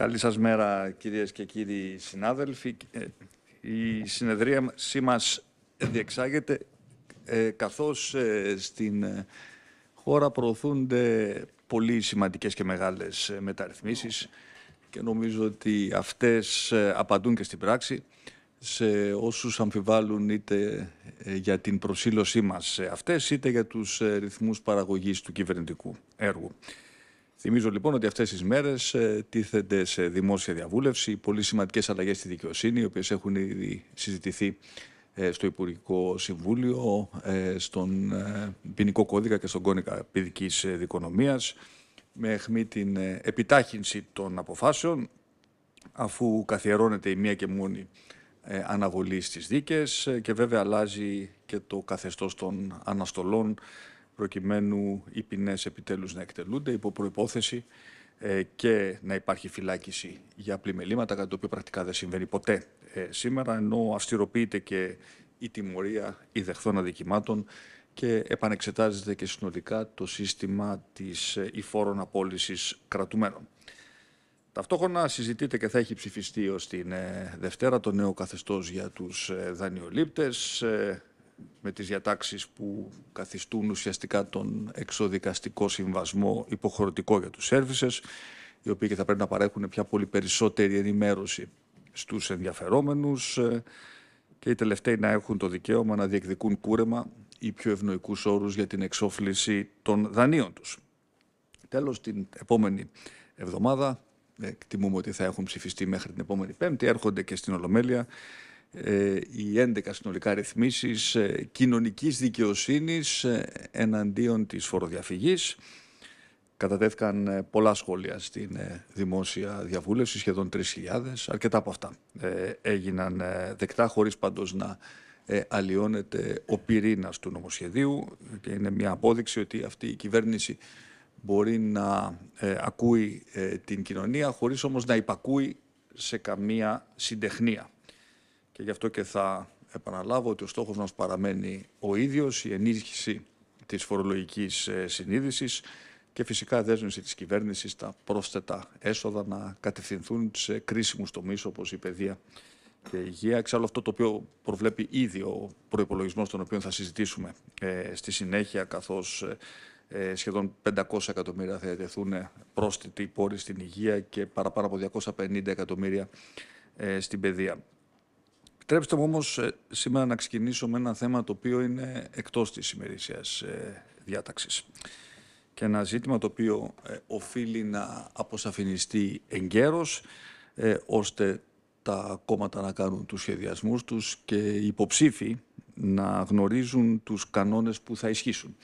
Καλή σας μέρα κυρίες και κύριοι συνάδελφοι. Ε, η συνεδρία μας διεξάγεται ε, καθώς ε, στην χώρα προωθούνται πολύ σημαντικές και μεγάλες μεταρρυθμίσεις και νομίζω ότι αυτές απαντούν και στην πράξη σε όσους αμφιβάλλουν είτε για την προσήλωσή μας σε αυτές είτε για τους ρυθμούς παραγωγής του κυβερνητικού έργου. Θυμίζω λοιπόν ότι αυτές τις μέρες ε, τίθενται σε δημόσια διαβούλευση πολύ σημαντικές αλλαγές στη δικαιοσύνη, οι οποίες έχουν ήδη συζητηθεί ε, στο Υπουργικό Συμβούλιο, ε, στον ποινικό κώδικα και στον κώδικα ποινικής δικονομία, με αιχμή την επιτάχυνση των αποφάσεων, αφού καθιερώνεται η μία και μόνη αναβολή στις δίκες και βέβαια αλλάζει και το καθεστώς των αναστολών προκειμένου οι ποινές επιτέλους να εκτελούνται υπό προϋπόθεση ε, και να υπάρχει φυλάκιση για πλημελήματα, κάτι το οποίο πρακτικά δεν συμβαίνει ποτέ ε, σήμερα, ενώ αυστηροποιείται και η τιμωρία ιδεχθών αδικημάτων και επανεξετάζεται και συνολικά το σύστημα της υφόρων ε, απόλυσης κρατουμένων. Ταυτόχρονα συζητείται και θα έχει ψηφιστεί ως την Δευτέρα το νέο καθεστώς για τους δανειολήπτες με τις διατάξεις που καθιστούν ουσιαστικά τον εξοδικαστικό συμβασμό υποχρεωτικό για τους services, οι οποίοι και θα πρέπει να παρέχουν πια πολύ περισσότερη ενημέρωση στους ενδιαφερόμενους ε, και οι τελευταίοι να έχουν το δικαίωμα να διεκδικούν κούρεμα ή πιο ευνοϊκούς όρους για την εξόφληση των δανείων τους. Τέλος, την επόμενη εβδομάδα, ε, εκτιμούμε ότι θα έχουν ψηφιστεί μέχρι την επόμενη Πέμπτη, έρχονται και στην Ολομέλεια ε, οι 11 συνολικά ρυθμίσεις ε, κοινωνικής δικαιοσύνης ε, εναντίον της φοροδιαφυγής. Κατατέθηκαν πολλά σχόλια στην δημόσια διαβούλευση, σχεδόν 3.000. Αρκετά από αυτά έγιναν δεκτά, χωρίς πάντως να αλλοιώνεται ο πυρήνας του νομοσχεδίου και είναι μια απόδειξη ότι αυτή η κυβέρνηση μπορεί να ακούει την κοινωνία χωρίς όμως να υπακούει σε καμία συντεχνία και γι' αυτό και θα επαναλάβω ότι ο στόχος μας παραμένει ο ίδιος, η ενίσχυση της φορολογικής ε, συνείδησης και φυσικά δέσμευση της κυβέρνησης τα πρόσθετα έσοδα να κατευθυνθούν σε κρίσιμους τομείς όπως η παιδεία και η υγεία. Εξάλλου αυτό το οποίο προβλέπει ήδη ο προϋπολογισμός τον οποίο θα συζητήσουμε ε, στη συνέχεια καθώς ε, σχεδόν 500 εκατομμύρια θα διατεθούν πρόσθετοι πόροι στην υγεία και παραπάνω από 250 εκατομμύρια ε, στην παιδεία. Επιτρέψτε μου όμως ε, σήμερα να ξεκινήσω με ένα θέμα το οποίο είναι εκτός της ημερήσιας ε, διάταξης και ένα ζήτημα το οποίο ε, οφείλει να αποσαφινιστεί εγκαίρως ώστε τα κόμματα να κάνουν τους σχεδιασμούς τους και οι υποψήφοι να γνωρίζουν τους κανόνες που θα ισχύσουν.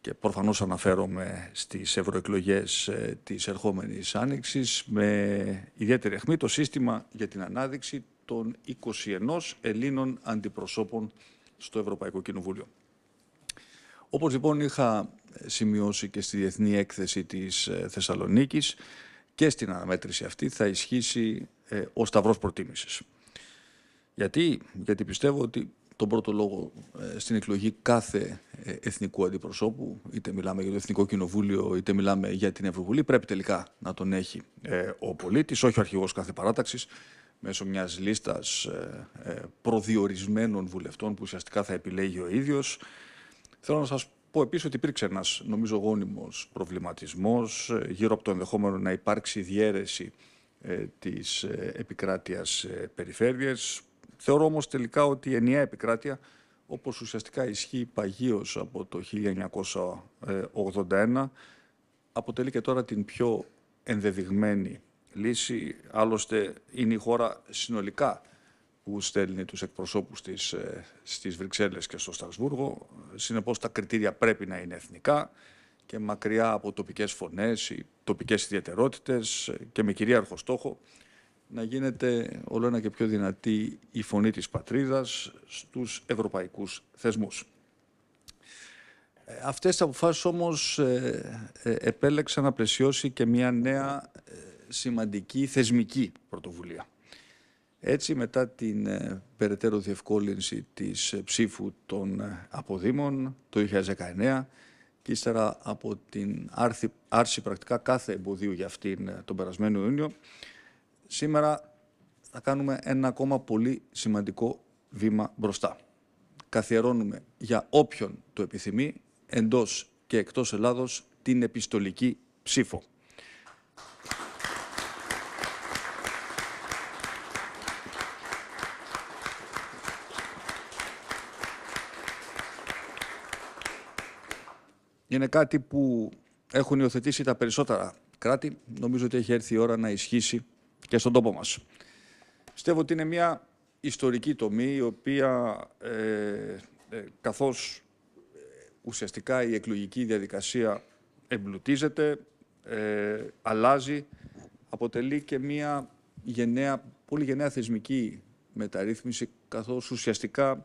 Και προφανώς αναφέρομαι στις ευρωεκλογές της ερχόμενης άνοιξης με ιδιαίτερη αιχμή το σύστημα για την ανάδειξη των 21 Ελλήνων αντιπροσώπων στο Ευρωπαϊκό Κοινοβούλιο. Όπως λοιπόν είχα σημειώσει και στη Διεθνή Έκθεση της ε, Θεσσαλονίκης και στην αναμέτρηση αυτή θα ισχύσει ε, ο σταυρός προτίμησης. Γιατί, γιατί πιστεύω ότι τον πρώτο λόγο ε, στην εκλογή κάθε εθνικού αντιπροσώπου, είτε μιλάμε για το Εθνικό Κοινοβούλιο, είτε μιλάμε για την Ευρωβουλή, πρέπει τελικά να τον έχει ο πολίτης, όχι ο αρχηγός κάθε παράταξης, μέσω μιας λίστας ε, ε, προδιορισμένων βουλευτών που ουσιαστικά θα επιλέγει ο ίδιος. Θέλω να σας πω επίσης ότι υπήρξε ένας νομίζω γόνιμος προβληματισμός ε, γύρω από το ενδεχόμενο να υπάρξει διέρεση της επικράτειας περιφέρειας. Θεωρώ όμως τελικά ότι η ενιαία επικράτεια όπως ουσιαστικά ισχύει παγίως από το 1981 αποτελεί και τώρα την πιο ενδεδειγμένη λύση. Άλλωστε είναι η χώρα συνολικά που στέλνει τους εκπροσώπους της ε, στις Βρυξέλλες και στο Στρασβούργο. Συνεπώς τα κριτήρια πρέπει να είναι εθνικά και μακριά από τοπικές φωνές ή τοπικές ιδιαιτερότητες ε, και με κυρίαρχο στόχο να γίνεται όλο ένα και πιο δυνατή η φωνή της πατρίδας στους ευρωπαϊκούς θεσμούς. Ε, αυτές τα αποφάσεις όμως επέλεξαν να πλαισιώσει και μια νέα σημαντική θεσμική πρωτοβουλία. Έτσι, μετά την ε, περαιτέρω διευκόλυνση της ε, ψήφου των ε, αποδήμων το 2019 και ύστερα από την άρση πρακτικά κάθε εμποδίου για αυτήν τον περασμένο Ιούνιο, σήμερα θα κάνουμε ένα ακόμα πολύ σημαντικό βήμα μπροστά. Καθιερώνουμε για όποιον το επιθυμεί, εντός και εκτός Ελλάδος, την επιστολική ψήφο. είναι κάτι που έχουν υιοθετήσει τα περισσότερα κράτη. Νομίζω ότι έχει έρθει η ώρα να ισχύσει και στον τόπο μας. Πιστεύω ότι είναι μια ιστορική τομή η οποία ε, ε καθώς ε, ουσιαστικά η εκλογική διαδικασία εμπλουτίζεται, ε, αλλάζει, αποτελεί και μια πολύ γενναία θεσμική μεταρρύθμιση καθώς ουσιαστικά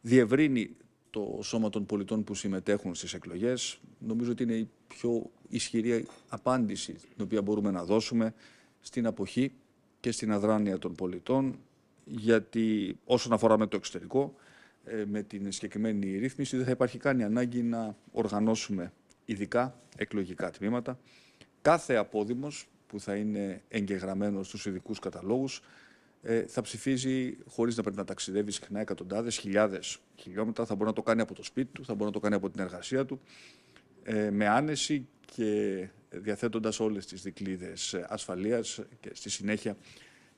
διευρύνει το σώμα των πολιτών που συμμετέχουν στις εκλογές. Νομίζω ότι είναι η πιο ισχυρή απάντηση την οποία μπορούμε να δώσουμε στην αποχή και στην αδράνεια των πολιτών, γιατί όσον αφορά με το εξωτερικό, ε, με την συγκεκριμένη ρύθμιση δεν θα υπάρχει καν η ανάγκη να οργανώσουμε ειδικά εκλογικά τμήματα. Κάθε απόδημος που θα είναι εγγεγραμμένο στους ειδικούς καταλόγους ε, θα ψηφίζει χωρίς να πρέπει να ταξιδεύει συχνά εκατοντάδες, χιλιάδες χιλιόμετρα. Θα μπορεί να το κάνει από το σπίτι του, θα μπορεί να το κάνει από την εργασία του. Ε, με άνεση και διαθέτοντας όλες τις δικλείδε ασφαλείας και στη συνέχεια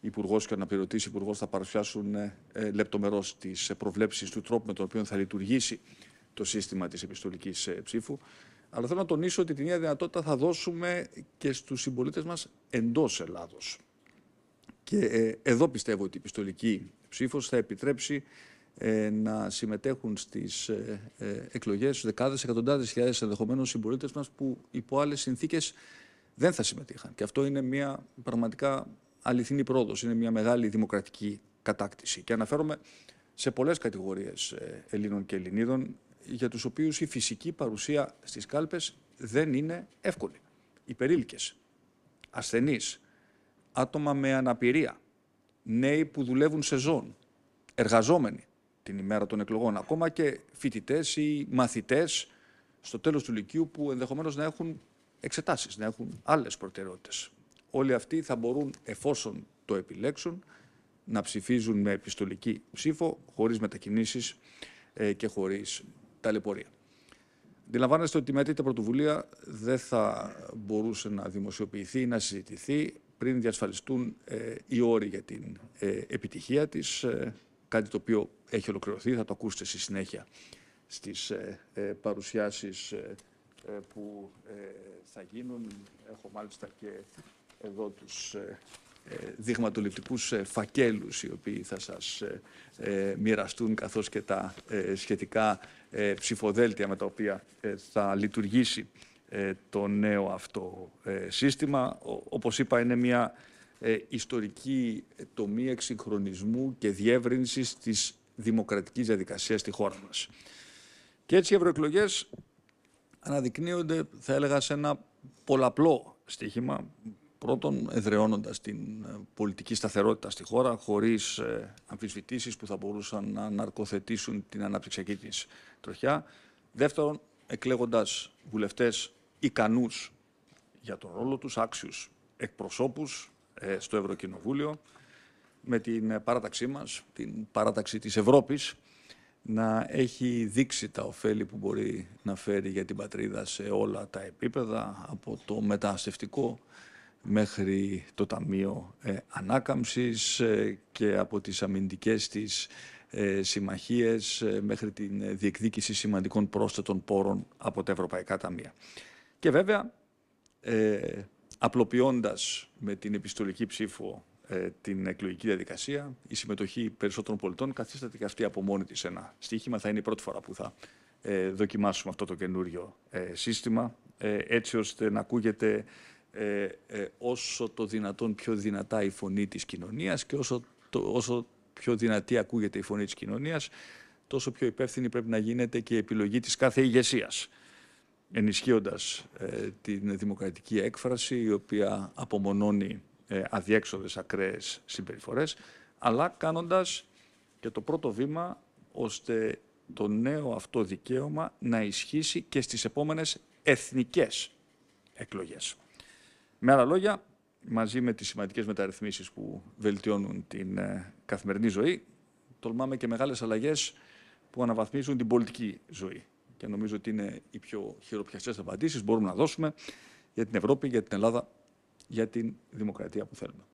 Υπουργός και αναπληρωτής Υπουργός θα παρουσιάσουν ε, ε λεπτομερώς τις προβλέψεις του τρόπου με τον οποίο θα λειτουργήσει το σύστημα της επιστολικής ψήφου. Αλλά θέλω να τονίσω ότι την ίδια δυνατότητα θα δώσουμε και στους συμπολίτες μας εντός Ελλάδος. Και ε, εδώ πιστεύω ότι η επιστολική ψήφος θα επιτρέψει ε, να συμμετέχουν στις ε, ε, εκλογές δεκάδες, εκατοντάδες χιλιάδες ενδεχομένων συμπολίτες μας που υπό άλλες συνθήκες δεν θα συμμετείχαν. Και αυτό είναι μια πραγματικά αληθινή πρόοδος, είναι μια μεγάλη δημοκρατική κατάκτηση. Και αναφέρομαι σε πολλές κατηγορίες Ελλήνων και Ελληνίδων για τους οποίους η φυσική παρουσία στις κάλπες δεν είναι εύκολη. Υπερήλικες, ασθενείς, άτομα με αναπηρία, νέοι που δουλεύουν σε σεζόν, εργαζόμενοι την ημέρα των εκλογών, ακόμα και φοιτητές ή μαθητές στο τέλος του Λυκείου που ενδεχομένως να έχουν εξετάσεις, να έχουν άλλες προτεραιότητες. Όλοι αυτοί θα μπορούν, εφόσον το επιλέξουν, να ψηφίζουν με επιστολική ψήφο, χωρίς μετακινήσεις ε, και χωρίς ταλαιπωρία. Αντιλαμβάνεστε ότι με τέτοια πρωτοβουλία δεν θα μπορούσε να δημοσιοποιηθεί ή να συζητηθεί πριν διασφαλιστούν ε, οι όροι για την ε, επιτυχία της, ε, κάτι το οποίο έχει ολοκληρωθεί, θα το ακούσετε στη συνέχεια στις παρουσιάσεις που θα γίνουν. Έχω μάλιστα και εδώ τους δειγματοληπτικούς φακέλους οι οποίοι θα σας μοιραστούν καθώς και τα σχετικά ψηφοδέλτια με τα οποία θα λειτουργήσει ε, το νέο αυτό ε, σύστημα. Όπως είπα, είναι μια ε, ιστορική τομή εξυγχρονισμού και διεύρυνσης της δημοκρατικής διαδικασίας στη χώρα μας. Και έτσι οι ευρωεκλογές αναδεικνύονται, θα έλεγα, σε ένα πολλαπλό στοίχημα. Πρώτον, εδραιώνοντας την πολιτική σταθερότητα στη χώρα, χωρίς αμφισβητήσεις που θα μπορούσαν να ναρκοθετήσουν την αναπτυξιακή της τροχιά. Δεύτερον, εκλέγοντας βουλευτές ικανούς για τον ρόλο τους, άξιους εκπροσώπους ε, στο Ευρωκοινοβούλιο, με την ε, παράταξή μας, την παράταξη της Ευρώπης, να έχει δείξει τα ωφέλη που μπορεί να φέρει για την πατρίδα σε όλα τα επίπεδα, από το μεταναστευτικό μέχρι το Ταμείο ε, Ανάκαμψης ε, και από τις αμυντικές της ε, μέχρι την διεκδίκηση σημαντικών πρόσθετων πόρων από τα Ευρωπαϊκά Ταμεία. Και βέβαια, ε, απλοποιώντας με την επιστολική ψήφο ε, την εκλογική διαδικασία, η συμμετοχή περισσότερων πολιτών καθίσταται και αυτή από μόνη της ένα στοίχημα. Θα είναι η πρώτη φορά που θα ε, δοκιμάσουμε αυτό το καινούριο ε, σύστημα, έτσι ώστε να ακούγεται όσο το δυνατόν πιο δυνατά η φωνή της κοινωνίας και όσο, όσο πιο δυνατή ακούγεται η φωνή της κοινωνίας, τόσο πιο υπεύθυνη πρέπει να γίνεται και η επιλογή της κάθε ηγεσίας ενισχύοντας ε, την δημοκρατική έκφραση η οποία απομονώνει ε, αδιέξοδες ακραίες συμπεριφορές αλλά κάνοντας και το πρώτο βήμα ώστε το νέο αυτό δικαίωμα να ισχύσει και στις επόμενες εθνικές εκλογές. Με άλλα λόγια, μαζί με τις σημαντικές μεταρρυθμίσεις που βελτιώνουν την ε, καθημερινή ζωή, τολμάμε και μεγάλες αλλαγές που αναβαθμίζουν την πολιτική ζωή και νομίζω ότι είναι οι πιο χειροπιαστές απαντήσεις μπορούμε να δώσουμε για την Ευρώπη, για την Ελλάδα, για την δημοκρατία που θέλουμε.